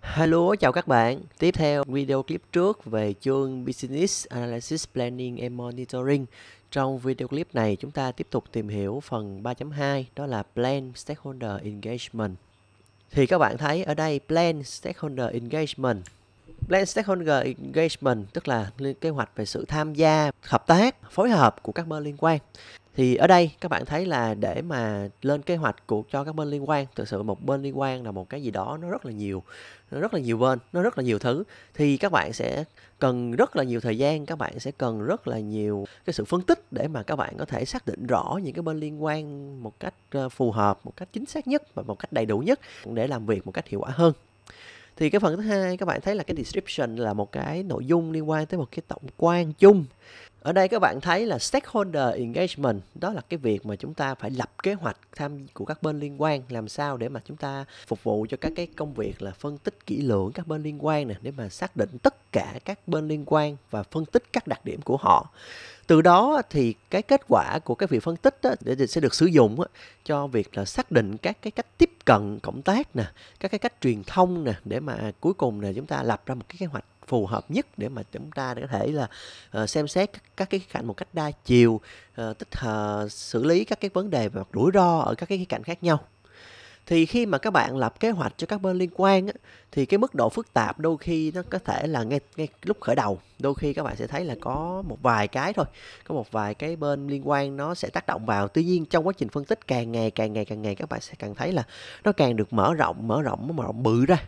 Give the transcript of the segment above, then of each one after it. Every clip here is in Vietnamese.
Hello, chào các bạn. Tiếp theo video clip trước về chương Business Analysis Planning and Monitoring. Trong video clip này, chúng ta tiếp tục tìm hiểu phần 3.2 đó là Plan Stakeholder Engagement. Thì các bạn thấy ở đây Plan Stakeholder Engagement Plan Stakeholder Engagement tức là kế hoạch về sự tham gia, hợp tác, phối hợp của các bên liên quan thì ở đây các bạn thấy là để mà lên kế hoạch cuộc cho các bên liên quan thực sự một bên liên quan là một cái gì đó nó rất là nhiều nó rất là nhiều bên nó rất là nhiều thứ thì các bạn sẽ cần rất là nhiều thời gian các bạn sẽ cần rất là nhiều cái sự phân tích để mà các bạn có thể xác định rõ những cái bên liên quan một cách ờ, phù hợp một cách chính xác nhất và một cách đầy đủ nhất để làm việc một cách hiệu quả hơn thì cái phần thứ hai các bạn thấy là cái description là một cái nội dung liên quan tới một cái tổng quan chung ở đây các bạn thấy là stakeholder engagement đó là cái việc mà chúng ta phải lập kế hoạch tham của các bên liên quan làm sao để mà chúng ta phục vụ cho các cái công việc là phân tích kỹ lưỡng các bên liên quan nè để mà xác định tất cả các bên liên quan và phân tích các đặc điểm của họ từ đó thì cái kết quả của cái việc phân tích đó sẽ được sử dụng cho việc là xác định các cái cách tiếp cận cộng tác nè các cái cách truyền thông nè để mà cuối cùng là chúng ta lập ra một cái kế hoạch phù hợp nhất để mà chúng ta có thể là ờ, xem xét các, cái khía cạnh một cách đa chiều ờ, tích hợp xử lý các cái vấn đề và rủi ro ở các cái khía cạnh khác nhau thì khi mà các bạn lập kế hoạch cho các bên liên quan thì cái mức độ phức tạp đôi khi nó có thể là ngay ngay lúc khởi đầu đôi khi các bạn sẽ thấy là có một vài cái thôi có một vài cái bên liên quan nó sẽ tác động vào tuy nhiên trong quá trình phân tích càng ngày càng ngày càng ngày các bạn sẽ càng thấy là nó càng được mở rộng mở rộng mở rộng bự ra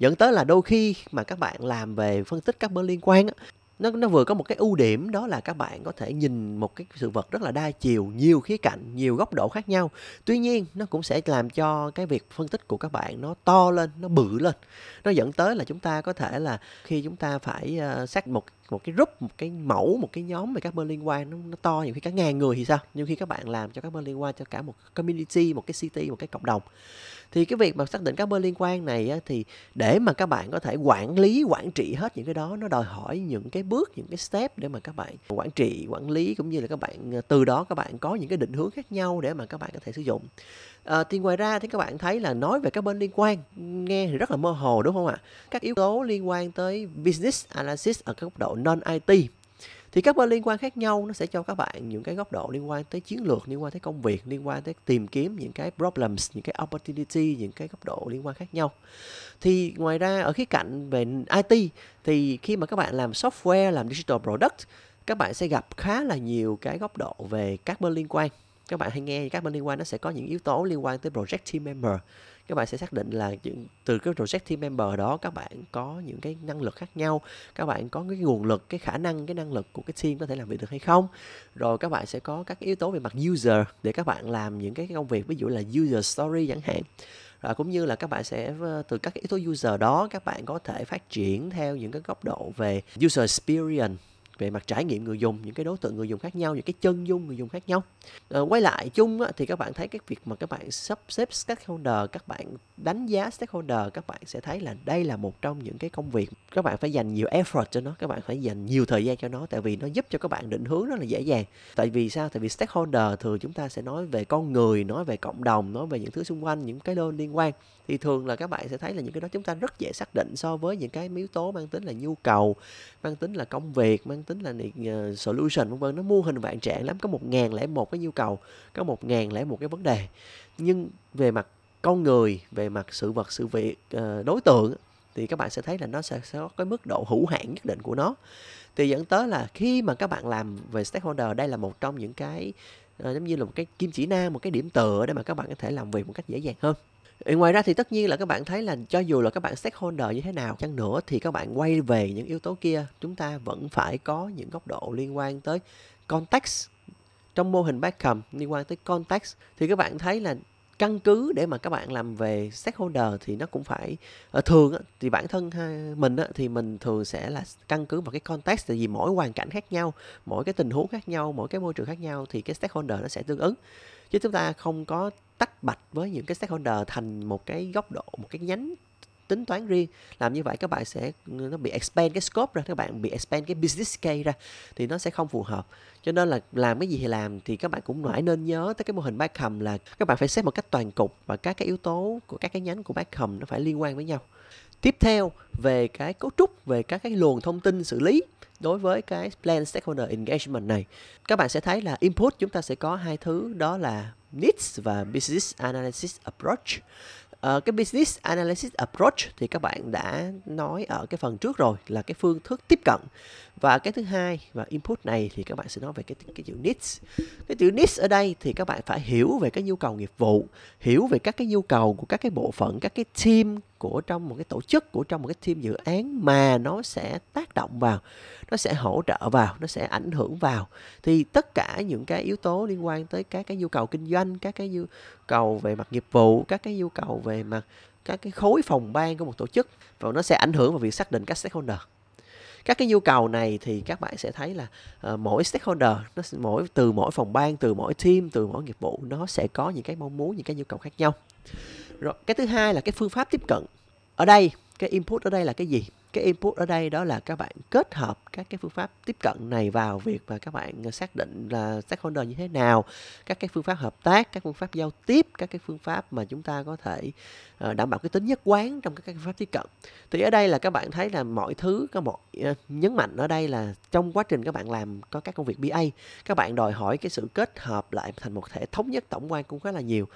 dẫn tới là đôi khi mà các bạn làm về phân tích các bên liên quan á nó nó vừa có một cái ưu điểm đó là các bạn có thể nhìn một cái sự vật rất là đa chiều nhiều khía cạnh nhiều góc độ khác nhau tuy nhiên nó cũng sẽ làm cho cái việc phân tích của các bạn nó to lên nó bự lên nó dẫn tới là chúng ta có thể là khi chúng ta phải ờ, xác một một cái group một cái mẫu một cái nhóm về các bên liên quan nó, nó to nhiều khi cả ngàn người thì sao nhưng khi các bạn làm cho các bên liên quan cho cả một community một cái city một cái cộng đồng thì cái việc mà xác định các bên liên quan này á, thì để mà các bạn có thể quản lý quản trị hết những cái đó nó đòi hỏi những cái bước những cái step để mà các bạn quản trị quản lý cũng như là các bạn ờ, từ đó các bạn có những cái định hướng khác nhau để mà các bạn có thể sử dụng À, thì ngoài ra thì các bạn thấy là nói về các bên liên quan nghe thì rất là mơ hồ đúng không ạ? Các yếu tố liên quan tới business analysis ở các góc độ non IT thì các bên liên quan khác nhau nó sẽ cho các bạn những cái góc độ liên quan tới chiến lược liên quan tới công việc liên quan tới tìm kiếm những cái problems những cái opportunity những cái góc độ liên quan khác nhau thì ngoài ra ở khía cạnh về IT thì khi mà các bạn làm software làm digital product các bạn sẽ gặp khá là nhiều cái góc độ về các bên liên quan các bạn hay nghe các bên liên quan nó sẽ có những yếu tố liên quan tới project team member các bạn sẽ xác định là những từ cái project team member đó các bạn có những cái năng lực khác nhau các bạn có cái nguồn lực cái khả năng cái năng lực của cái team có thể làm việc được hay không rồi các bạn sẽ có các yếu tố về mặt user để các bạn làm những cái công việc ví dụ là user story chẳng hạn rồi cũng như là các bạn sẽ ờ, từ các yếu tố user đó các bạn có thể phát triển theo những cái góc độ về user experience về mặt trải nghiệm người dùng những cái đối tượng người dùng khác nhau những cái chân dung người dùng khác nhau à, quay lại chung á, thì các bạn thấy cái việc mà các bạn sắp xếp stakeholder các bạn đánh giá stakeholder các bạn sẽ thấy là đây là một trong những cái công việc các bạn phải dành nhiều effort cho nó các bạn phải dành nhiều thời gian cho nó tại vì nó giúp cho các bạn định hướng rất là dễ dàng tại vì sao tại vì stakeholder thường chúng ta sẽ nói về con người nói về cộng đồng nói về những thứ xung quanh những cái đơn liên quan thì thường là các bạn sẽ thấy là những cái đó chúng ta rất dễ xác định so với những cái yếu tố mang tính là nhu cầu mang tính là công việc mang tính tính là uh, solution vân vân nó mô hình vạn trạng lắm có một ngàn lẻ một cái nhu cầu có một ngàn lẻ một cái vấn đề nhưng về mặt con người về mặt sự vật sự việc uh, đối tượng thì các bạn sẽ thấy là nó sẽ, sẽ có cái mức độ hữu hạn nhất định của nó thì dẫn tới là khi mà các bạn làm về stakeholder đây là một trong những cái uh, giống như là một cái kim chỉ nam một cái điểm tựa để mà các bạn có thể làm việc một cách dễ dàng hơn ngoài ra thì tất nhiên là các bạn thấy là cho dù là các bạn stakeholder như thế nào chăng nữa thì các bạn quay về những yếu tố kia chúng ta vẫn phải có những góc độ liên quan tới context trong mô hình Beckham liên quan tới context thì các bạn thấy là căn cứ để mà các bạn làm về stakeholder thì nó cũng phải ờ, thường thì bản thân mình thì mình thường sẽ là căn cứ vào cái context tại vì mỗi hoàn cảnh khác nhau mỗi cái tình huống khác nhau mỗi cái môi trường khác nhau thì cái stakeholder nó sẽ tương ứng chứ chúng ta không có tách bạch với những cái stakeholder thành một cái góc độ một cái nhánh tính toán riêng làm như vậy các bạn sẽ nó bị expand cái scope ra các bạn bị expand cái business case ra thì nó sẽ không phù hợp cho nên là làm cái gì thì làm thì các bạn cũng phải nên nhớ tới cái mô hình Barkham là các bạn phải xét một cách toàn cục và các cái yếu tố của các cái nhánh của Barkham nó phải liên quan với nhau tiếp theo về cái cấu trúc về các cái luồng thông tin xử lý đối với cái plan stakeholder engagement này các bạn sẽ thấy là input chúng ta sẽ có hai thứ đó là needs và business analysis approach Ờ, cái business analysis approach thì các bạn đã nói ở cái phần trước rồi là cái phương thức tiếp cận và cái thứ hai và input này thì các bạn sẽ nói về cái cái chữ needs cái chữ needs ở đây thì các bạn phải hiểu về cái nhu cầu nghiệp vụ hiểu về các cái nhu cầu của các cái bộ phận các cái team của trong một cái tổ chức của trong một cái team dự án mà nó sẽ tác động vào nó sẽ hỗ trợ vào nó sẽ ảnh hưởng vào thì tất cả những cái yếu tố liên quan tới các cái nhu cầu kinh doanh các cái nhu cầu về mặt nghiệp vụ các cái nhu cầu về mặt các cái khối phòng ban của một tổ chức và nó sẽ ảnh hưởng vào việc xác định các stakeholder các cái nhu cầu này thì các bạn sẽ thấy là uh, mỗi stakeholder nó mỗi từ mỗi phòng ban từ mỗi team từ mỗi nghiệp vụ nó sẽ có những cái mong muốn những cái nhu cầu khác nhau rồi cái thứ hai là cái phương pháp tiếp cận ở đây cái input ở đây là cái gì cái input ở đây đó là các bạn kết hợp các cái phương pháp tiếp cận này vào việc mà các bạn xác định là stakeholder như thế nào các cái phương pháp hợp tác các phương pháp giao tiếp các cái phương pháp mà chúng ta có thể ờ, đảm bảo cái tính nhất quán trong các cái phương pháp tiếp cận thì ở đây là các bạn thấy là mọi thứ có một ờ, nhấn mạnh ở đây là trong quá trình các bạn làm có các công việc BA các bạn đòi hỏi cái sự kết hợp lại thành một thể thống nhất tổng quan cũng khá là nhiều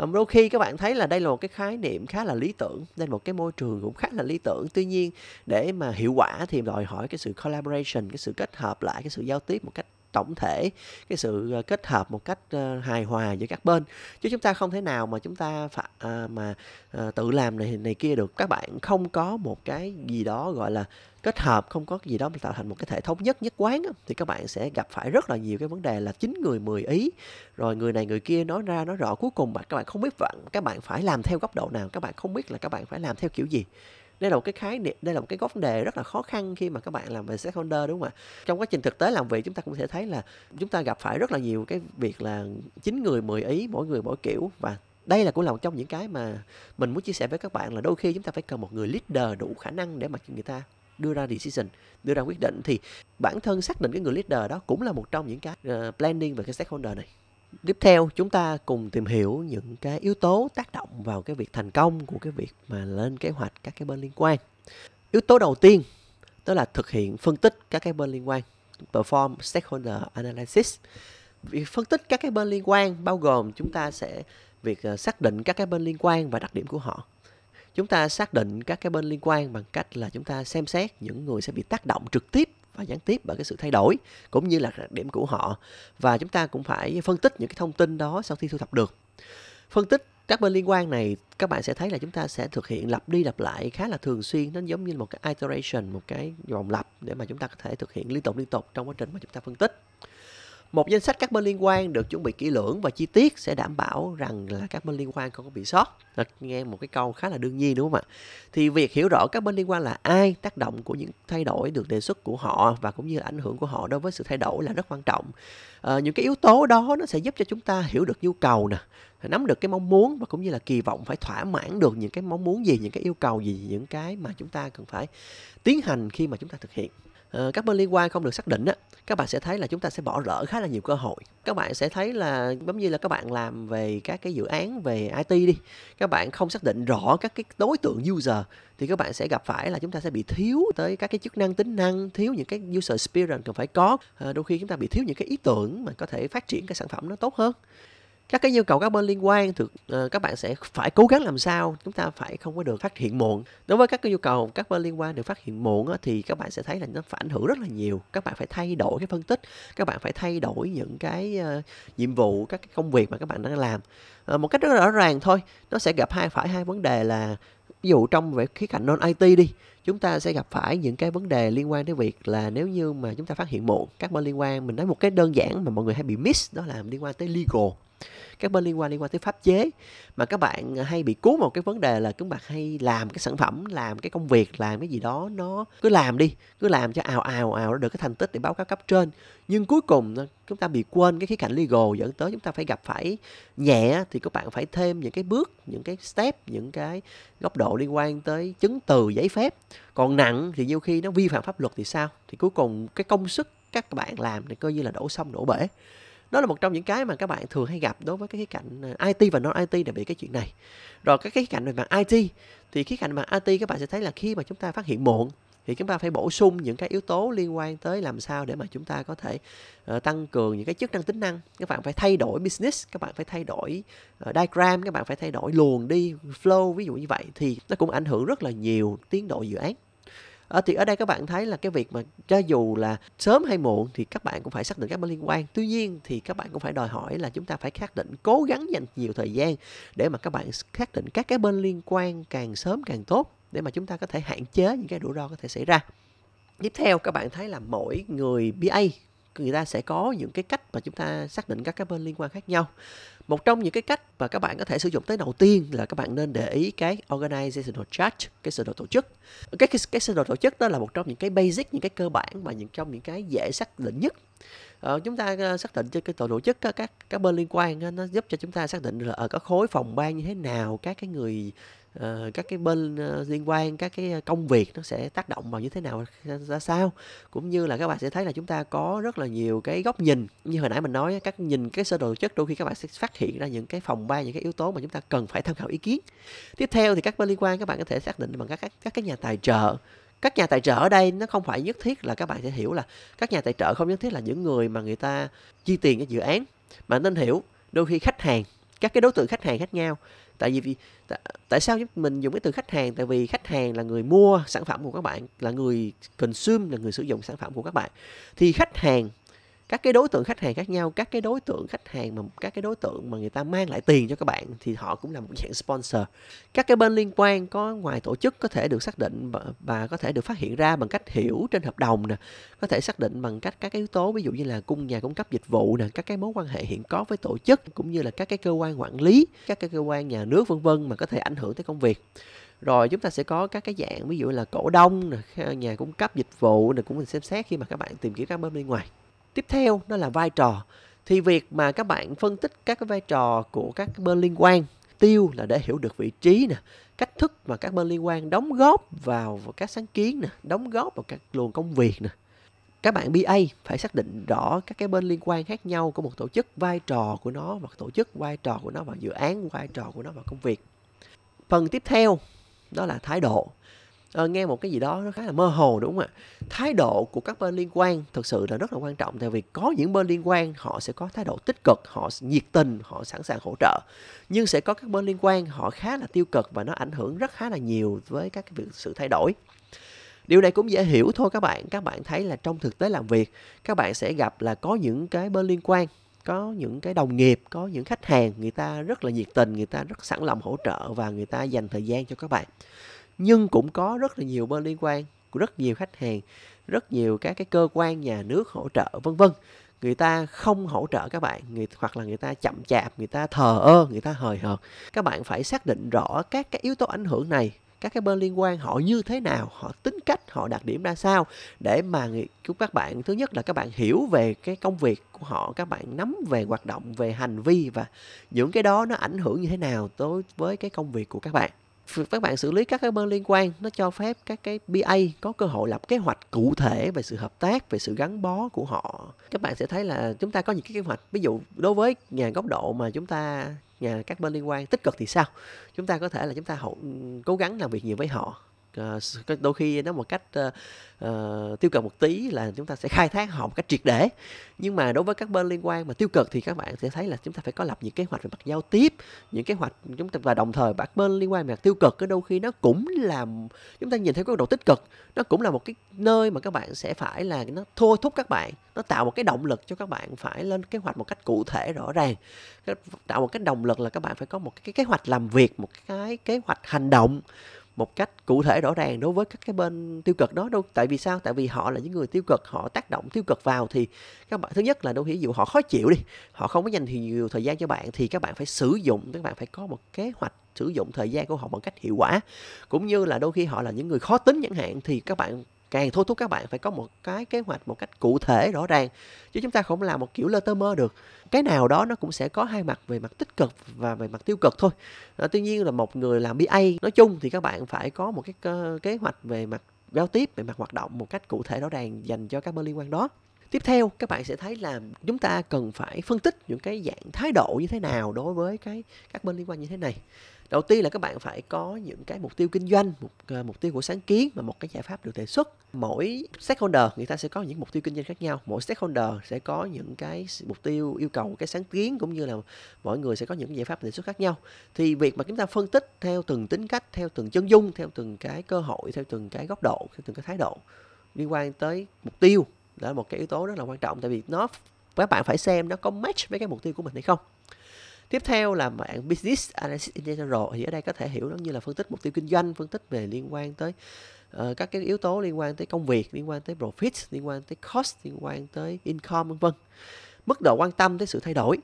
Ờ, đôi khi các bạn thấy là đây là một cái khái niệm khá là lý tưởng nên một cái môi trường cũng khá là lý tưởng tuy nhiên để mà hiệu quả thì đòi hỏi cái sự collaboration cái sự kết hợp lại cái sự giao tiếp một cách tổng thể cái sự ờ, kết hợp một cách ờ, hài hòa giữa các bên chứ chúng ta không thể nào mà chúng ta phải ờ, mà tự làm này này kia được các bạn không có một cái gì đó gọi là kết hợp không có gì đó mà tạo thành một cái thể thống nhất nhất quán thì các bạn sẽ gặp phải rất là nhiều cái vấn đề là chín người 10 ý rồi người này người kia nói ra nói rõ cuối cùng mà các bạn không biết bạn các bạn phải làm theo góc độ nào các bạn không biết là các bạn phải làm theo kiểu gì đây là một cái khái niệm đây là một cái vấn đề rất là khó khăn khi mà các bạn làm về stakeholder đúng không ạ trong quá trình thực tế làm việc chúng ta cũng sẽ thấy là chúng ta gặp phải rất là nhiều cái việc là chín người mười ý mỗi người mỗi kiểu và đây là cũng là một trong những cái mà mình muốn chia sẻ với các bạn là đôi khi chúng ta phải cần một người leader đủ khả năng để mà người ta đưa ra decision, đưa ra quyết định thì bản thân xác định cái người leader đó cũng là một trong những cái ờ, planning về cái stakeholder này tiếp theo chúng ta cùng tìm hiểu những cái yếu tố tác động vào cái việc thành công của cái việc mà lên kế hoạch các cái bên liên quan yếu tố đầu tiên đó là thực hiện phân tích các cái bên liên quan perform stakeholder analysis việc phân tích các cái bên liên quan bao gồm chúng ta sẽ việc ờ, xác định các cái bên liên quan và đặc điểm của họ chúng ta xác định các cái bên liên quan bằng cách là chúng ta xem xét những người sẽ bị tác động trực tiếp và gián tiếp bởi cái sự thay đổi cũng như là đặc điểm của họ và chúng ta cũng phải phân tích những cái thông tin đó sau khi thu thập được phân tích các bên liên quan này các bạn sẽ thấy là chúng ta sẽ thực hiện lặp đi lặp lại khá là thường xuyên nó giống như một cái iteration một cái vòng lặp để mà chúng ta có thể thực hiện liên tục liên tục trong quá trình mà chúng ta phân tích một danh sách các bên liên quan được chuẩn bị kỹ lưỡng và chi tiết sẽ đảm bảo rằng là các bên liên quan không có bị sót. Thật nghe một cái câu khá là đương nhiên đúng không ạ? Thì việc hiểu rõ các bên liên quan là ai, tác động của những thay đổi được đề xuất của họ và cũng như là ảnh hưởng của họ đối với sự thay đổi là rất quan trọng. À, những cái yếu tố đó nó sẽ giúp cho chúng ta hiểu được nhu cầu nè, nắm được cái mong muốn và cũng như là kỳ vọng phải thỏa mãn được những cái mong muốn gì, những cái yêu cầu gì, những cái mà chúng ta cần phải tiến hành khi mà chúng ta thực hiện. Ờ, các bên liên quan không được xác định á các bạn sẽ thấy là chúng ta sẽ bỏ lỡ khá là nhiều cơ hội các bạn sẽ thấy là giống như là các bạn làm về các cái dự án về IT đi các bạn không xác định rõ các cái đối tượng user thì các bạn sẽ gặp phải là chúng ta sẽ bị thiếu tới các cái chức năng tính năng thiếu những cái user experience cần phải có ờ, đôi khi chúng ta bị thiếu những cái ý tưởng mà có thể phát triển cái sản phẩm nó tốt hơn các cái nhu cầu các bên liên quan thực ờ, các bạn sẽ phải cố gắng làm sao chúng ta phải không có được phát hiện muộn đối với các cái nhu cầu các bên liên quan được phát hiện muộn thì các bạn sẽ thấy là nó phải ảnh hưởng rất là nhiều các bạn phải thay đổi cái phân tích các bạn phải thay đổi những cái ờ, nhiệm vụ các cái công việc mà các bạn đang làm ờ, một cách rất rõ ràng thôi nó sẽ gặp hai phải hai vấn đề là ví dụ trong về khía cạnh non IT đi chúng ta sẽ gặp phải những cái vấn đề liên quan tới việc là nếu như mà chúng ta phát hiện muộn các bên liên quan mình nói một cái đơn giản mà mọi người hay bị miss đó là liên quan tới legal các bên liên quan liên quan tới pháp chế mà các bạn hay bị cuốn vào cái vấn đề là các bạn hay làm cái sản phẩm làm cái công việc làm cái gì đó nó cứ làm đi cứ làm cho ào ào ào được cái thành tích để báo cáo cấp trên nhưng cuối cùng chúng ta bị quên cái khía cạnh legal dẫn tới chúng ta phải gặp phải nhẹ thì các bạn phải thêm những cái bước những cái step những cái góc độ liên quan tới chứng từ giấy phép còn nặng thì nhiều khi nó vi phạm pháp luật thì sao thì cuối cùng cái công sức các bạn làm thì coi như là đổ sông đổ bể đó là một trong những cái mà các bạn thường hay gặp đối với cái khía cạnh à, IT và non IT để bị cái chuyện này rồi các khía cạnh về mặt IT thì khía cạnh về mặt IT các bạn sẽ thấy là khi mà chúng ta phát hiện muộn thì chúng ta phải bổ sung những cái yếu tố liên quan tới làm sao để mà chúng ta có thể uh, tăng cường những cái chức năng tính năng các bạn phải thay đổi business các bạn phải thay đổi uh, diagram các bạn phải thay đổi luồng đi flow ví dụ như vậy thì nó cũng ảnh hưởng rất là nhiều tiến độ dự án à, thì ở đây các bạn thấy là cái việc mà cho dù là sớm hay muộn thì các bạn cũng phải xác định các mối liên quan tuy nhiên thì các bạn cũng phải đòi hỏi là chúng ta phải xác định cố gắng dành nhiều thời gian để mà các bạn xác định các cái bên liên quan càng sớm càng tốt để mà chúng ta có thể hạn chế những cái rủi ro có thể xảy ra tiếp theo các bạn thấy là mỗi người BA người ta sẽ có những cái cách mà chúng ta xác định các cái bên liên quan khác nhau một trong những cái cách mà các bạn có thể sử dụng tới đầu tiên là các bạn nên để ý cái organizational chart cái sơ đồ tổ chức cái cái, cái sơ đồ tổ chức đó là một trong những cái basic những cái cơ bản mà những trong những cái dễ xác định nhất ờ, chúng ta ờ, xác định cho cái tổ tổ chức các các bên liên quan nó giúp cho chúng ta xác định là ở ờ, các khối phòng ban như thế nào các cái người Ờ, các cái bên ờ, liên quan các cái ờ, công việc nó sẽ tác động vào như thế nào ra sao cũng như là các bạn sẽ thấy là chúng ta có rất là nhiều cái góc nhìn như hồi nãy mình nói các nhìn cái sơ đồ chất đôi khi các bạn sẽ phát hiện ra những cái phòng ban những cái yếu tố mà chúng ta cần phải tham khảo ý kiến tiếp theo thì các bên liên quan các bạn có thể xác định bằng các các, các cái nhà tài trợ các nhà tài trợ ở đây nó không phải nhất thiết là các bạn sẽ hiểu là các nhà tài trợ không nhất thiết là những người mà người ta chi tiền cho dự án mà nên hiểu đôi khi khách hàng các cái đối tượng khách hàng khác nhau tại vì tại, sao mình dùng cái từ khách hàng tại vì khách hàng là người mua sản phẩm của các bạn là người consume là người sử dụng sản phẩm của các bạn thì khách hàng các cái đối tượng khách hàng khác nhau các cái đối tượng khách hàng mà các cái đối tượng mà người ta mang lại tiền cho các bạn thì họ cũng là một dạng sponsor các cái bên liên quan có ngoài tổ chức có thể được xác định và, và có thể được phát hiện ra bằng cách hiểu trên hợp đồng nè có thể xác định bằng cách các cái yếu tố ví dụ như là cung nhà cung cấp dịch vụ nè các cái mối quan hệ hiện có với tổ chức cũng như là các cái cơ quan quản lý các cái cơ quan nhà nước vân vân mà có thể ảnh hưởng tới công việc rồi chúng ta sẽ có các cái dạng ví dụ là cổ đông nè nhà cung cấp dịch vụ nè cũng mình xem xét khi mà các bạn tìm kiếm các bên bên ngoài tiếp theo đó là vai trò thì việc mà các bạn phân tích các cái vai trò của các bên liên quan tiêu là để hiểu được vị trí nè cách thức mà các bên liên quan đóng góp vào các sáng kiến nè đóng góp vào các luồng công việc nè các bạn BA phải xác định rõ các cái bên liên quan khác nhau của một tổ chức vai trò của nó và tổ chức vai trò của nó vào dự án vai trò của nó vào công việc phần tiếp theo đó là thái độ à, nghe một cái gì đó nó khá là mơ hồ đúng không ạ thái độ của các bên liên quan thực sự là rất là quan trọng tại vì có những bên liên quan họ sẽ có thái độ tích cực họ nhiệt tình họ sẵn sàng hỗ trợ nhưng sẽ có các bên liên quan họ khá là tiêu cực và nó ảnh hưởng rất khá là nhiều với các cái việc sự thay đổi điều này cũng dễ hiểu thôi các bạn các bạn thấy là trong thực tế làm việc các bạn sẽ gặp là có những cái bên liên quan có những cái đồng nghiệp có những khách hàng người ta rất là nhiệt tình người ta rất sẵn lòng hỗ trợ và người ta dành thời gian cho các bạn nhưng cũng có rất là nhiều bên liên quan của rất nhiều khách hàng rất nhiều các cái cơ quan nhà nước hỗ trợ vân vân người ta không hỗ trợ các bạn người hoặc là người ta chậm chạp người ta thờ ơ người ta hời hợt các bạn phải xác định rõ các cái yếu tố ảnh hưởng này các cái bên liên quan họ như thế nào họ tính cách họ đặc điểm ra sao để mà chúng các bạn thứ nhất là các bạn hiểu về cái công việc của họ các bạn nắm về hoạt động về hành vi và những cái đó nó ảnh hưởng như thế nào đối với cái công việc của các bạn các bạn xử lý các cái bên liên quan nó cho phép các cái BA có cơ hội lập kế hoạch cụ thể về sự hợp tác về sự gắn bó của họ các bạn sẽ thấy là chúng ta có những cái kế hoạch ví dụ đối với nhà góc độ mà chúng ta nhà các bên liên quan tích cực thì sao chúng ta có thể là chúng ta hậu, ừ, cố gắng làm việc nhiều với họ uh, đôi khi nó một cách uh, uh, tiêu cực một tí là chúng ta sẽ khai thác họ một cách triệt để nhưng mà đối với các bên liên quan mà tiêu cực thì các bạn sẽ thấy là chúng ta phải có lập những kế hoạch về mặt giao tiếp những kế hoạch chúng ta và đồng thời các bên liên quan về mặt tiêu cực cái đôi khi nó cũng là chúng ta nhìn thấy cái độ tích cực nó cũng là một cái nơi mà các bạn sẽ phải là nó thôi thúc các bạn nó tạo một cái động lực cho các bạn phải lên kế hoạch một cách cụ thể rõ ràng tạo một cái động lực là các bạn phải có một cái kế hoạch làm việc một cái kế hoạch hành động một cách cụ thể rõ ràng đối với các cái bên tiêu cực đó đâu tại vì sao tại vì họ là những người tiêu cực họ tác động tiêu cực vào thì các bạn thứ nhất là đôi khi dụ họ khó chịu đi họ không có dành thì nhiều thời gian cho bạn thì các bạn phải sử dụng các bạn phải có một kế hoạch sử dụng thời gian của họ bằng cách hiệu quả cũng như là đôi khi họ là những người khó tính chẳng hạn thì các bạn càng thôi thúc các bạn phải có một cái kế hoạch một cách cụ thể rõ ràng chứ chúng ta không làm một kiểu lơ tơ mơ được cái nào đó nó cũng sẽ có hai mặt về mặt tích cực và về mặt tiêu cực thôi à, tuy nhiên là một người làm BA nói chung thì các bạn phải có một cái kế hoạch về mặt giao tiếp về mặt hoạt động một cách cụ thể rõ ràng dành cho các bên liên quan đó tiếp theo các bạn sẽ thấy là chúng ta cần phải phân tích những cái dạng thái độ như thế nào đối với cái các bên liên quan như thế này đầu tiên là các bạn phải có những cái mục tiêu kinh doanh một ờ, mục tiêu của sáng kiến mà một cái giải pháp được đề xuất mỗi stakeholder người ta sẽ có những mục tiêu kinh doanh khác nhau mỗi stakeholder sẽ có những cái mục tiêu yêu cầu cái sáng kiến cũng như là mọi người sẽ có những giải pháp đề xuất khác nhau thì việc mà chúng ta phân tích theo từng tính cách theo từng chân dung theo từng cái cơ hội theo từng cái góc độ theo từng cái thái độ liên quan tới mục tiêu đó là một cái yếu tố rất là quan trọng tại vì nó các bạn phải xem nó có match với cái mục tiêu của mình hay không tiếp theo là mạng business analysis in general thì ở đây có thể hiểu nó như là phân tích mục tiêu kinh doanh phân tích về liên quan tới uh, các cái yếu tố liên quan tới công việc liên quan tới profit liên quan tới cost liên quan tới income vân vân mức độ quan tâm tới sự thay đổi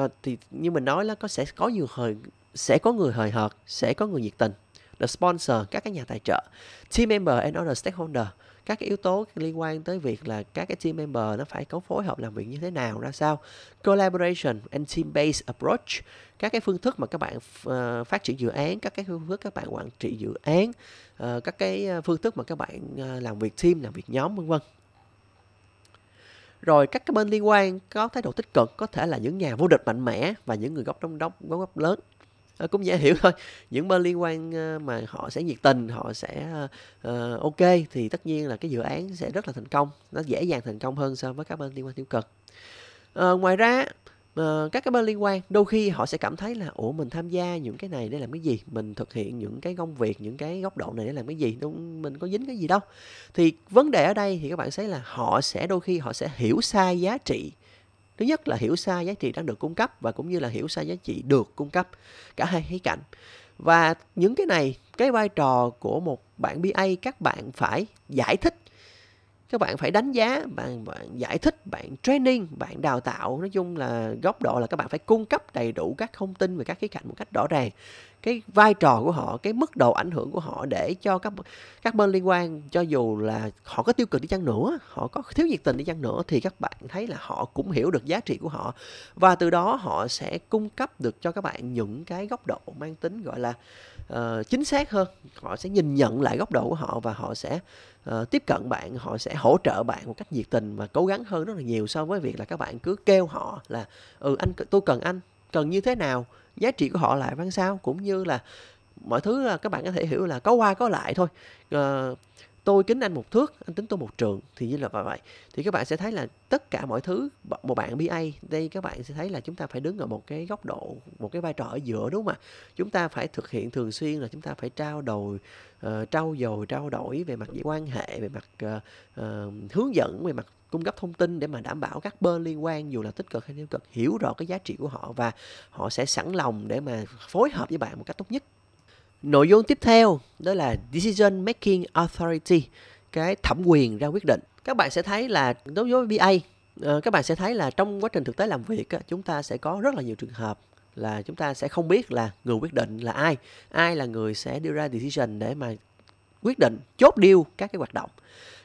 uh, thì như mình nói là có sẽ có nhiều hời sẽ có người hời hợt sẽ có người nhiệt tình the sponsor các cái nhà tài trợ team member and other stakeholder các cái yếu tố liên quan tới việc là các cái team member nó phải có phối hợp làm việc như thế nào ra sao collaboration and team based approach các cái phương thức mà các bạn uh, phát triển dự án các cái phương thức các bạn quản trị dự án uh, các cái ờ, phương thức mà các bạn uh, làm việc team làm việc nhóm vân vân rồi các cái bên liên quan có thái độ tích cực có thể là những nhà vô địch mạnh mẽ và những người góp đóng đóng góp lớn Ờ, cũng dễ hiểu thôi những bên liên quan ờ, mà họ sẽ nhiệt tình họ sẽ uh, ok thì tất nhiên là cái dự án sẽ rất là thành công nó dễ dàng thành công hơn so với các bên liên quan tiêu cực à, ngoài ra Uh, các cái bên liên quan đôi khi họ sẽ cảm thấy là ủa mình tham gia những cái này để làm cái gì mình thực hiện những cái công việc những cái góc độ này để làm cái gì đúng mình có dính cái gì đâu thì vấn đề ở đây thì các bạn thấy là họ sẽ đôi khi họ sẽ hiểu sai giá trị thứ nhất là hiểu sai giá trị đang được cung cấp và cũng như là hiểu sai giá trị được cung cấp cả hai khía cạnh và những cái này cái vai trò của một bạn BA các bạn phải giải thích các bạn phải đánh giá bạn, bạn giải thích bạn training bạn đào tạo nói chung là góc độ là các bạn phải cung cấp đầy đủ các thông tin về các khía cạnh một cách rõ ràng cái vai trò của họ cái mức độ ảnh hưởng của họ để cho các các bên liên quan cho dù là họ có tiêu cực đi chăng nữa họ có thiếu nhiệt tình đi chăng nữa thì các bạn thấy là họ cũng hiểu được giá trị của họ và từ đó họ sẽ cung cấp được cho các bạn những cái góc độ mang tính gọi là uh, chính xác hơn họ sẽ nhìn nhận lại góc độ của họ và họ sẽ uh, tiếp cận bạn họ sẽ hỗ trợ bạn một cách nhiệt tình và cố gắng hơn rất là nhiều so với việc là các bạn cứ kêu họ là ừ anh tôi cần anh cần như thế nào giá trị của họ lại văn sao cũng như là mọi thứ là các bạn có thể hiểu là có qua có lại thôi à, tôi kính anh một thước anh tính tôi một trường thì như là vậy thì các bạn sẽ thấy là tất cả mọi thứ một bạn BA đây các bạn sẽ thấy là chúng ta phải đứng ở một cái góc độ một cái vai trò ở giữa đúng không ạ chúng ta phải thực hiện thường xuyên là chúng ta phải trao đổi uh, ờ, trao dồi trao đổi về mặt quan hệ về mặt uh, uh, hướng dẫn về mặt cung cấp thông tin để mà đảm bảo các bên liên quan dù là tích cực hay tiêu cực hiểu rõ cái giá trị của họ và họ sẽ sẵn lòng để mà phối hợp với bạn một cách tốt nhất nội dung tiếp theo đó là decision making authority cái thẩm quyền ra quyết định các bạn sẽ thấy là đối với BA ờ, các bạn sẽ thấy là trong quá trình thực tế làm việc chúng ta sẽ có rất là nhiều trường hợp là chúng ta sẽ không biết là người quyết định là ai ai là người sẽ đưa ra decision để mà quyết định chốt điêu các cái hoạt động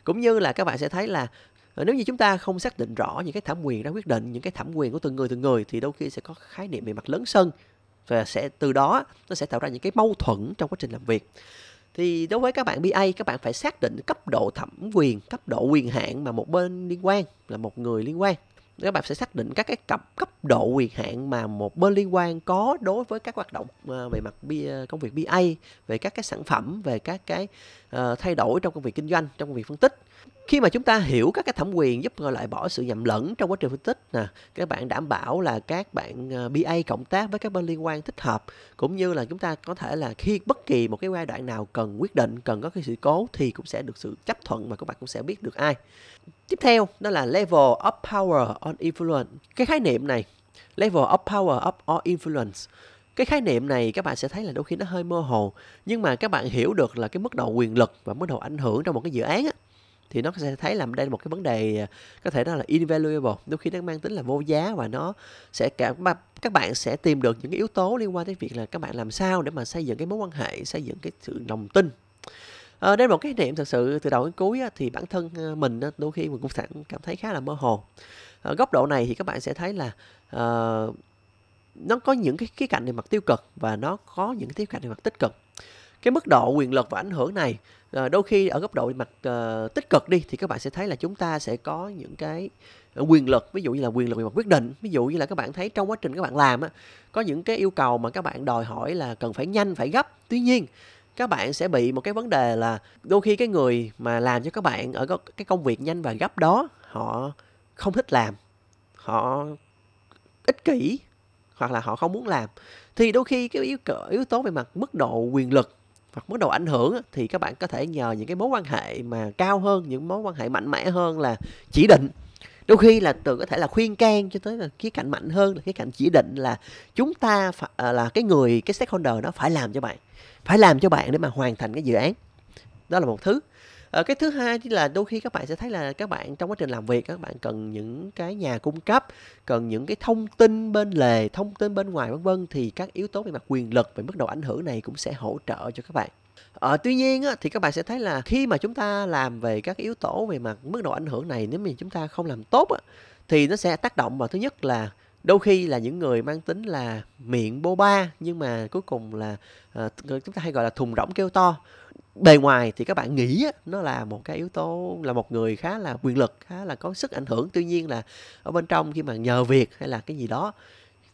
cũng như là các bạn sẽ thấy là Ờ, nếu như chúng ta không xác định rõ những cái thẩm quyền ra quyết định những cái thẩm quyền của từng người từng người thì đôi khi sẽ có khái niệm về mặt lớn sân và sẽ từ đó nó sẽ tạo ra những cái mâu thuẫn trong quá trình làm việc thì đối với các bạn BA các bạn phải xác định cấp độ thẩm quyền cấp độ quyền hạn mà một bên liên quan là một người liên quan các bạn sẽ xác định các cái cấp cấp độ quyền hạn mà một bên liên quan có đối với các hoạt động ờ, về mặt công việc BA về các cái sản phẩm về các cái ờ, thay đổi trong công việc kinh doanh trong công việc phân tích khi mà chúng ta hiểu các cái thẩm quyền giúp loại bỏ sự nhầm lẫn trong quá trình phân tích nè các bạn đảm bảo là các bạn ờ, BA cộng tác với các bên liên quan thích hợp cũng như là chúng ta có thể là khi bất kỳ một cái giai đoạn nào cần quyết định cần có cái sự cố thì cũng sẽ được sự chấp thuận và các bạn cũng sẽ biết được ai tiếp theo đó là level of power on influence cái khái niệm này level of power of or influence cái khái niệm này các bạn sẽ thấy là đôi khi nó hơi mơ hồ nhưng mà các bạn hiểu được là cái mức độ quyền lực và mức độ ảnh hưởng trong một cái dự án á, thì nó sẽ thấy là đây là một cái vấn đề à, có thể nói là invaluable đôi khi nó mang tính là vô giá và nó sẽ cả các bạn sẽ tìm được những cái yếu tố liên quan tới việc là các bạn làm sao để mà xây dựng cái mối quan hệ xây dựng cái sự lòng tin À, đến một cái niệm thật sự từ đầu đến cuối thì bản thân à, mình đôi khi mình cũng sẵn cảm thấy khá là mơ hồ à, góc độ này thì các bạn sẽ thấy là à, nó có những cái khía cạnh về mặt tiêu cực và nó có những cái khía cạnh về mặt tích cực cái mức độ quyền lực và ảnh hưởng này Ờ, đôi khi ở góc độ mặt uh, tích cực đi thì các bạn sẽ thấy là chúng ta sẽ có những cái ờ, quyền lực ví dụ như là quyền lực về mặt quyết định ví dụ như là các bạn thấy trong quá trình các bạn làm á, có những cái yêu cầu mà các bạn đòi hỏi là cần phải nhanh phải gấp tuy nhiên các bạn sẽ bị một cái vấn đề là đôi khi cái người mà làm cho các bạn ở cái công việc nhanh và gấp đó họ không thích làm họ ích kỷ hoặc là họ không muốn làm thì đôi khi cái yếu, cỡ yếu tố về mặt mức độ quyền lực và bắt đầu ảnh hưởng thì các bạn có thể nhờ những cái mối quan hệ mà cao hơn những mối quan hệ mạnh mẽ hơn là chỉ định đôi khi là từ có thể là khuyên can cho tới là khía cạnh mạnh hơn là khía cạnh chỉ định là chúng ta phải, à, là cái người cái stakeholder nó phải làm cho bạn phải làm cho bạn để mà hoàn thành cái dự án đó là một thứ à, cái thứ hai thì là đôi khi các bạn sẽ thấy là các bạn trong quá trình làm việc các bạn cần những cái nhà cung cấp cần những cái thông tin bên lề thông tin bên ngoài vân vân thì các yếu tố về mặt quyền lực về mức độ ảnh hưởng này cũng sẽ hỗ trợ cho các bạn Ờ, tuy nhiên á, thì các bạn sẽ thấy là khi mà chúng ta làm về các yếu tố về mặt mức độ ảnh hưởng này nếu mà chúng ta không làm tốt á, thì nó sẽ tác động vào thứ nhất là đôi khi là những người mang tính là miệng bô ba nhưng mà cuối cùng là uh, chúng ta hay gọi là thùng rỗng kêu to bề ngoài thì các bạn nghĩ nó là một cái yếu tố là một người khá là quyền lực khá là có sức ảnh hưởng tuy nhiên là ở bên trong khi mà nhờ việc hay là cái gì đó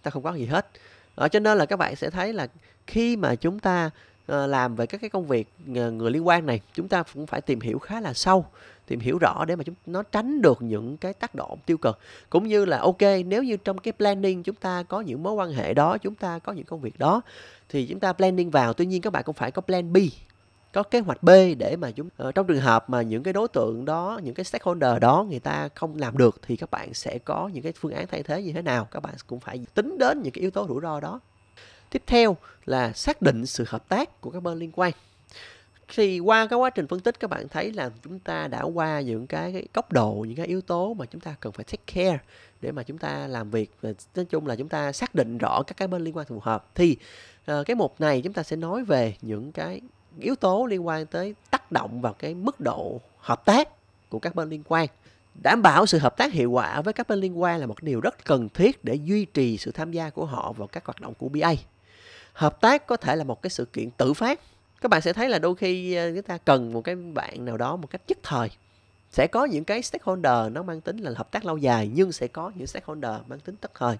ta không có gì hết ở ờ, cho nên là các bạn sẽ thấy là khi mà chúng ta ờ, làm về các cái công việc ờ, người liên quan này chúng ta cũng phải tìm hiểu khá là sâu tìm hiểu rõ để mà chúng nó tránh được những cái tác động tiêu cực cũng như là ok nếu như trong cái planning chúng ta có những mối quan hệ đó chúng ta có những công việc đó thì chúng ta planning vào tuy nhiên các bạn cũng phải có plan B có kế hoạch B để mà chúng uh, trong trường hợp mà những cái đối tượng đó những cái stakeholder đó người ta không làm được thì các bạn sẽ có những cái phương án thay thế như thế nào các bạn cũng phải tính đến những cái yếu tố rủi ro đó tiếp theo là xác định sự hợp tác của các bên liên quan thì qua cái quá trình phân tích các bạn thấy là chúng ta đã qua những cái, cái góc độ những cái yếu tố mà chúng ta cần phải take care để mà chúng ta làm việc và nói chung là chúng ta xác định rõ các cái bên liên quan phù hợp thì uh, cái mục này chúng ta sẽ nói về những cái yếu tố liên quan tới tác động vào cái mức độ hợp tác của các bên liên quan đảm bảo sự hợp tác hiệu quả với các bên liên quan là một điều rất cần thiết để duy trì sự tham gia của họ vào các hoạt động của BA. Hợp tác có thể là một cái sự kiện tự phát. Các bạn sẽ thấy là đôi khi ờ, người ta cần một cái bạn nào đó một cách nhất thời. Sẽ có những cái stakeholder nó mang tính là hợp tác lâu dài nhưng sẽ có những stakeholder mang tính tức thời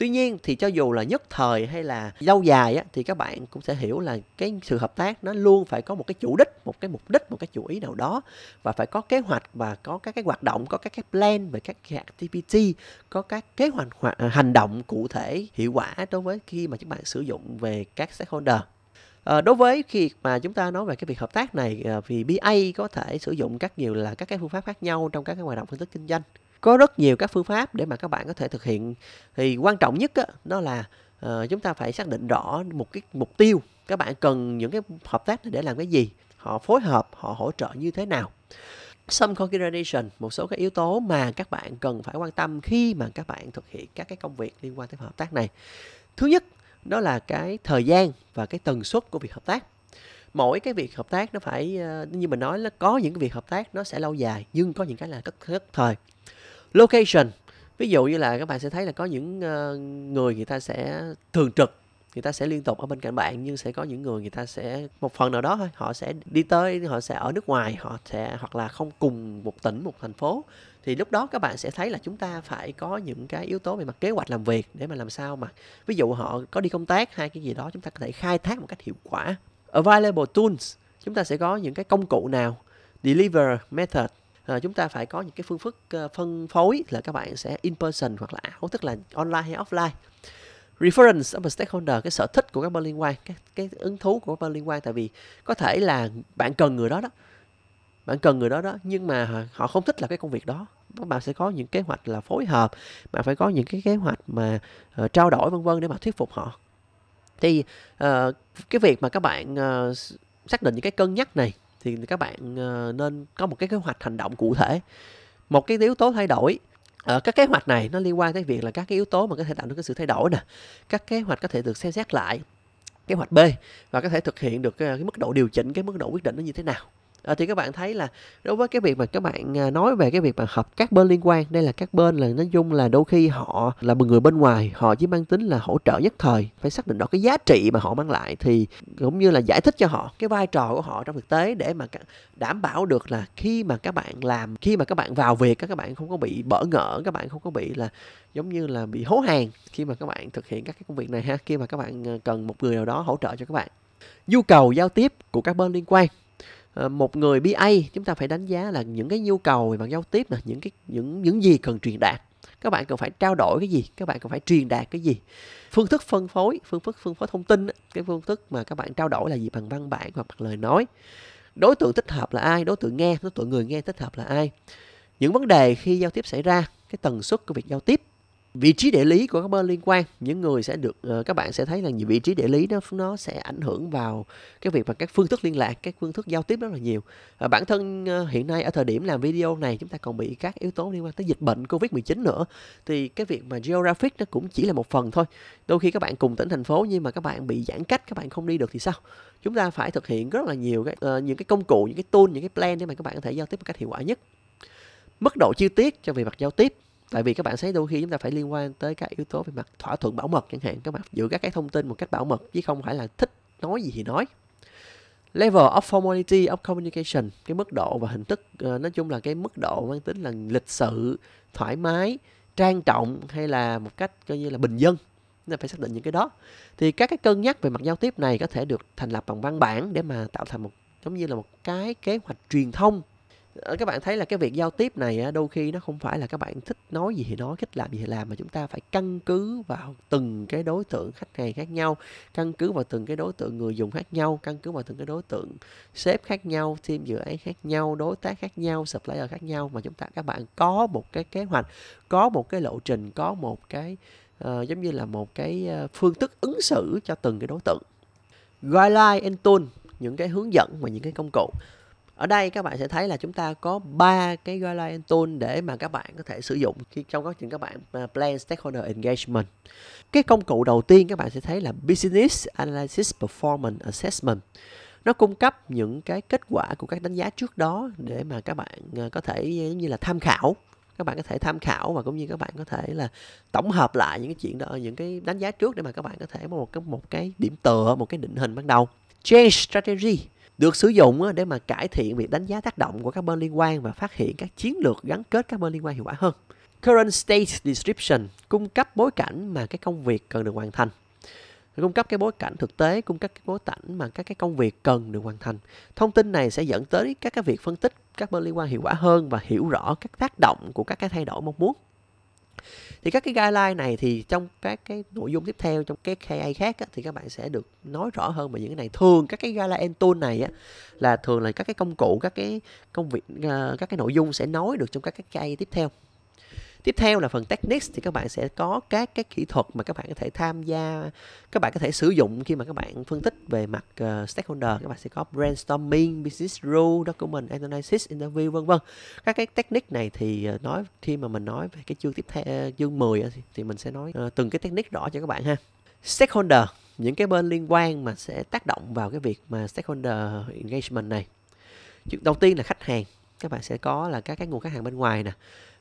tuy nhiên thì cho dù là nhất thời hay là lâu dài á, thì các bạn cũng sẽ hiểu là cái sự hợp tác nó luôn phải có một cái chủ đích một cái mục đích một cái chủ ý nào đó và phải có kế hoạch và có các cái hoạt động có các cái plan về các cái activity có các kế hoạch hoạt ờ, hành động cụ thể hiệu quả đối với khi mà các bạn sử dụng về các stakeholder À, đối với khi mà chúng ta nói về cái việc hợp tác này à, ờ, thì BA có thể sử dụng các nhiều là các cái phương pháp khác nhau trong các cái hoạt động phân tích kinh doanh có rất nhiều các phương pháp để mà các bạn có thể thực hiện thì quan trọng nhất đó, đó là uh, chúng ta phải xác định rõ một cái mục tiêu các bạn cần những cái hợp tác để làm cái gì họ phối hợp họ hỗ trợ như thế nào some consideration một số các yếu tố mà các bạn cần phải quan tâm khi mà các bạn thực hiện các cái công việc liên quan tới hợp tác này thứ nhất đó là cái thời gian và cái tần suất của việc hợp tác mỗi cái việc hợp tác nó phải ờ, như mình nói là có những cái việc hợp tác nó sẽ lâu dài nhưng có những cái là rất, rất thời location ví dụ như là các bạn sẽ thấy là có những ờ, người người ta sẽ thường trực người ta sẽ liên tục ở bên cạnh bạn nhưng sẽ có những người người ta sẽ một phần nào đó thôi họ sẽ đi tới họ sẽ ở nước ngoài họ sẽ hoặc là không cùng một tỉnh một thành phố thì lúc đó các bạn sẽ thấy là chúng ta phải có những cái yếu tố về mặt kế hoạch làm việc để mà làm sao mà ví dụ họ có đi công tác hay cái gì đó chúng ta có thể khai thác một cách hiệu quả available tools chúng ta sẽ có những cái công cụ nào deliver method à, chúng ta phải có những cái phương thức ờ, phân phối là các bạn sẽ in person hoặc là ảo tức là online hay offline reference of a stakeholder cái sở thích của các bên liên quan cái, cái ứng thú của các bên liên quan tại vì có thể là bạn cần người đó đó bạn cần người đó đó nhưng mà họ không thích là cái công việc đó các bạn sẽ có những kế hoạch là phối hợp bạn phải có những cái kế hoạch mà uh, trao đổi vân vân để mà thuyết phục họ thì uh, cái việc mà các bạn uh, xác định những cái cân nhắc này thì các bạn ờ, nên có một cái kế hoạch hành động cụ thể một cái yếu tố thay đổi ở ờ, các kế hoạch này nó liên quan tới việc là các cái yếu tố mà có thể tạo được cái sự thay đổi nè các kế hoạch có thể được xem xét lại kế hoạch B và có thể thực hiện được cái, ờ, cái mức độ điều chỉnh cái mức độ quyết định nó như thế nào à, thì các bạn thấy là đối với cái việc mà các bạn à, nói về cái việc mà hợp các bên liên quan đây là các bên là nói chung là đôi khi họ là một người bên ngoài họ chỉ mang tính là hỗ trợ nhất thời phải xác định rõ cái giá trị mà họ mang lại thì cũng như là giải thích cho họ cái vai trò của họ trong thực tế để mà đảm bảo được là khi mà các bạn làm khi mà các bạn vào việc các bạn không có bị bỡ ngỡ các bạn không có bị là giống như là bị hố hàng khi mà các bạn thực hiện các cái công việc này ha khi mà các bạn à, cần một người nào đó hỗ trợ cho các bạn nhu cầu giao tiếp của các bên liên quan Ờ, một người BA chúng ta phải đánh giá là những cái nhu cầu về mặt giao tiếp nè những cái những những gì cần truyền đạt các bạn cần phải trao đổi cái gì các bạn cần phải truyền đạt cái gì phương thức phân phối phương thức phân phối thông tin cái phương thức mà các bạn trao đổi là gì bằng văn bản hoặc bằng lời nói đối tượng thích hợp là ai đối tượng nghe đối tượng người nghe thích hợp là ai những vấn đề khi giao tiếp xảy ra cái tần suất của việc giao tiếp vị trí địa lý của các bên liên quan những người sẽ được uh, các bạn sẽ thấy là những vị trí địa lý nó nó sẽ ảnh hưởng vào cái việc và các phương thức liên lạc các phương thức giao tiếp rất là nhiều uh, bản thân uh, hiện nay ở thời điểm làm video này chúng ta còn bị các yếu tố liên quan tới dịch bệnh covid 19 nữa thì cái việc mà geographic nó cũng chỉ là một phần thôi đôi khi các bạn cùng tỉnh thành phố nhưng mà các bạn bị giãn cách các bạn không đi được thì sao chúng ta phải thực hiện rất là nhiều cái, uh, những cái công cụ những cái tool những cái plan để mà các bạn có thể giao tiếp một cách hiệu quả nhất mức độ chi tiết cho về mặt giao tiếp tại vì các bạn thấy đôi khi chúng ta phải liên quan tới các yếu tố về mặt thỏa thuận bảo mật chẳng hạn các bạn giữ các cái thông tin một cách bảo mật chứ không phải là thích nói gì thì nói level of formality of communication cái mức độ và hình thức ờ, nói chung là cái mức độ mang tính là lịch sự thoải mái trang trọng hay là một cách coi như là bình dân nên phải xác định những cái đó thì các cái cân nhắc về mặt giao tiếp này có thể được thành lập bằng văn bản để mà tạo thành một giống như là một cái kế hoạch truyền thông Ờ, các bạn thấy là cái việc giao tiếp này đôi khi nó không phải là các bạn thích nói gì thì nói thích làm gì thì làm mà chúng ta phải căn cứ vào từng cái đối tượng khách hàng khác nhau căn cứ vào từng cái đối tượng người dùng khác nhau căn cứ vào từng cái đối tượng sếp khác nhau team dự án khác nhau đối tác khác nhau supplier khác nhau mà chúng ta các bạn có một cái kế hoạch có một cái lộ trình có một cái uh, giống như là một cái ờ, phương thức ứng xử cho từng cái đối tượng guideline and tool những cái hướng dẫn và những cái công cụ ở đây các bạn sẽ thấy là chúng ta có ba cái guideline tool để mà các bạn có thể sử dụng khi trong quá trình các bạn à, plan stakeholder engagement cái công cụ đầu tiên các bạn sẽ thấy là business analysis performance assessment nó cung cấp những cái kết quả của các đánh giá trước đó để mà các bạn à, có thể như là tham khảo các bạn có thể tham khảo và cũng như các bạn có thể là tổng hợp lại những cái chuyện đó những cái đánh giá trước để mà các bạn có thể một cái một cái điểm tựa một cái định hình ban đầu change strategy được sử dụng để mà cải thiện việc đánh giá tác động của các bên liên quan và phát hiện các chiến lược gắn kết các bên liên quan hiệu quả hơn. Current State Description cung cấp bối cảnh mà cái công việc cần được hoàn thành cung cấp cái bối cảnh thực tế cung cấp cái bối cảnh mà các cái công việc cần được hoàn thành thông tin này sẽ dẫn tới các cái việc phân tích các bên liên quan hiệu quả hơn và hiểu rõ các tác động của các cái thay đổi mong muốn thì các cái guideline này thì trong các cái nội dung tiếp theo trong các KA khác á, thì các bạn sẽ được nói rõ hơn về những cái này thường các cái guideline tool này á, là thường là các cái công cụ các cái công việc ờ, các cái nội dung sẽ nói được trong các cái KA tiếp theo tiếp theo là phần techniques thì các bạn sẽ có các cái kỹ thuật mà các bạn có thể tham gia các bạn có thể sử dụng khi mà các bạn phân tích về mặt uh, stakeholder các bạn sẽ có brainstorming business rule document analysis interview vân vân các cái technique này thì ờ, nói khi mà mình nói về cái chương tiếp theo chương 10 thì mình sẽ nói uh, từng cái technique rõ cho các bạn ha stakeholder những cái bên liên quan mà sẽ tác động vào cái việc mà stakeholder engagement này đầu tiên là khách hàng các bạn sẽ có là các cái nguồn khách hàng bên ngoài nè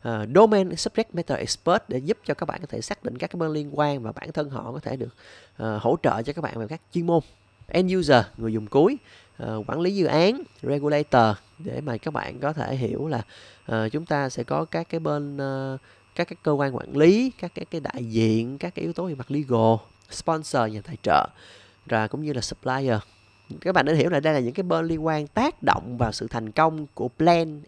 uh, domain subject matter expert để giúp cho các bạn có thể xác định các cái bên liên quan và bản thân họ có thể được uh, hỗ trợ cho các bạn về các chuyên môn end user người dùng cuối uh, quản lý dự án regulator để mà các bạn có thể hiểu là uh, chúng ta sẽ có các cái bên uh, các cái cơ quan quản lý các cái cái đại diện các cái yếu tố về mặt legal sponsor nhà tài trợ và cũng như là supplier các bạn đã hiểu là đây là những cái bên liên quan tác động vào sự thành công của plan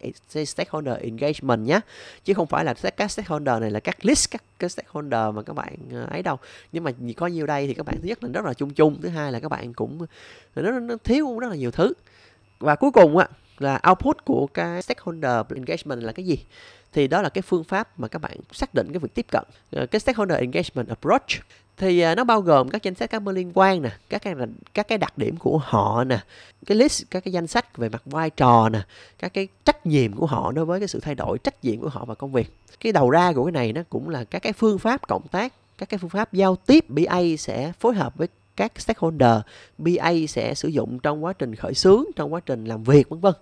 stakeholder engagement nhé chứ không phải là các stakeholder này là các list các cái stakeholder mà các bạn ờ, ấy đâu nhưng mà có nhiều đây thì các bạn thứ nhất là rất là chung chung thứ hai là các bạn cũng nó, nó thiếu rất là nhiều thứ và cuối cùng á là output của cái stakeholder engagement là cái gì thì đó là cái phương pháp mà các bạn xác định cái việc tiếp cận ờ, cái stakeholder engagement approach thì à, nó bao gồm các danh sách các bên liên quan nè các cái các cái đặc điểm của họ nè cái list các cái danh sách về mặt vai trò nè các cái trách nhiệm của họ đối với cái sự thay đổi trách nhiệm của họ và công việc cái đầu ra của cái này nó cũng là các cái phương pháp cộng tác các cái phương pháp giao tiếp BA sẽ phối hợp với các stakeholder BA sẽ sử dụng trong quá trình khởi xướng trong quá trình làm việc vân vân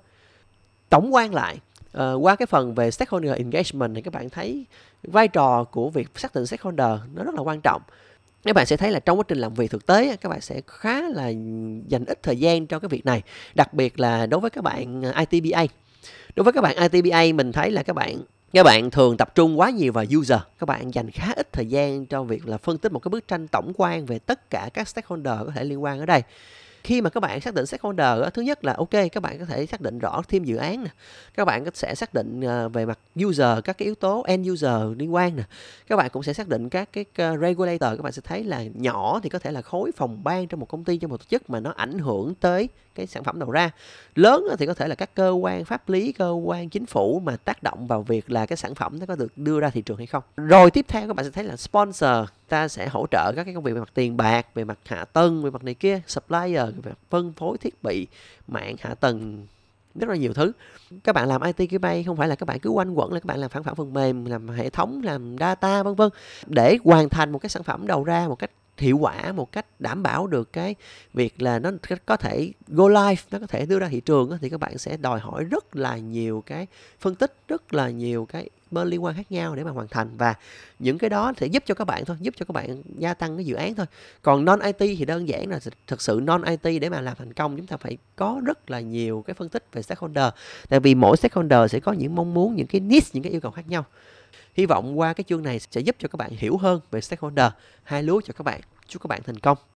tổng quan lại uh, qua cái phần về stakeholder engagement thì các bạn thấy vai trò của việc xác định stakeholder nó rất là quan trọng các bạn sẽ thấy là trong quá trình làm việc thực tế các bạn sẽ khá là dành ít thời gian cho cái việc này đặc biệt là đối với các bạn à, ITBA đối với các bạn ITBA mình thấy là các bạn các bạn thường tập trung quá nhiều vào user các bạn dành khá ít thời gian cho việc là phân tích một cái bức tranh tổng quan về tất cả các stakeholder có thể liên quan ở đây khi mà các bạn xác định stakeholder thứ nhất là ok các bạn có thể xác định rõ thêm dự án nè các bạn sẽ xác định ờ, về mặt user các cái yếu tố end user liên quan nè các bạn cũng sẽ xác định các cái ờ, regulator các bạn sẽ thấy là nhỏ thì có thể là khối phòng ban trong một công ty trong một tổ chức mà nó ảnh hưởng tới cái sản phẩm đầu ra lớn thì có thể là các cơ quan pháp lý cơ quan chính phủ mà tác động vào việc là cái sản phẩm nó có được đưa ra thị trường hay không rồi tiếp theo các bạn sẽ thấy là sponsor ta sẽ hỗ trợ các cái công việc về mặt tiền bạc về mặt hạ tầng về mặt này kia supplier về mặt phân phối thiết bị mạng hạ tầng rất là nhiều thứ các bạn làm IT cái bay không phải là các bạn cứ quanh quẩn là các bạn làm phản phẩm phần mềm làm hệ thống làm data vân vân để hoàn thành một cái sản phẩm đầu ra một cách hiệu quả một cách đảm bảo được cái việc là nó có thể go live nó có thể đưa ra thị trường thì các bạn sẽ đòi hỏi rất là nhiều cái phân tích rất là nhiều cái bên liên quan khác nhau để mà hoàn thành và những cái đó sẽ giúp cho các bạn thôi giúp cho các bạn gia tăng cái dự án thôi còn non IT thì đơn giản là thực sự non IT để mà làm thành công chúng ta phải có rất là nhiều cái phân tích về stakeholder tại vì mỗi stakeholder sẽ có những mong muốn những cái niche những cái yêu cầu khác nhau hy vọng qua cái chương này sẽ giúp cho các bạn hiểu hơn về stakeholder hai lúa cho các bạn chúc các bạn thành công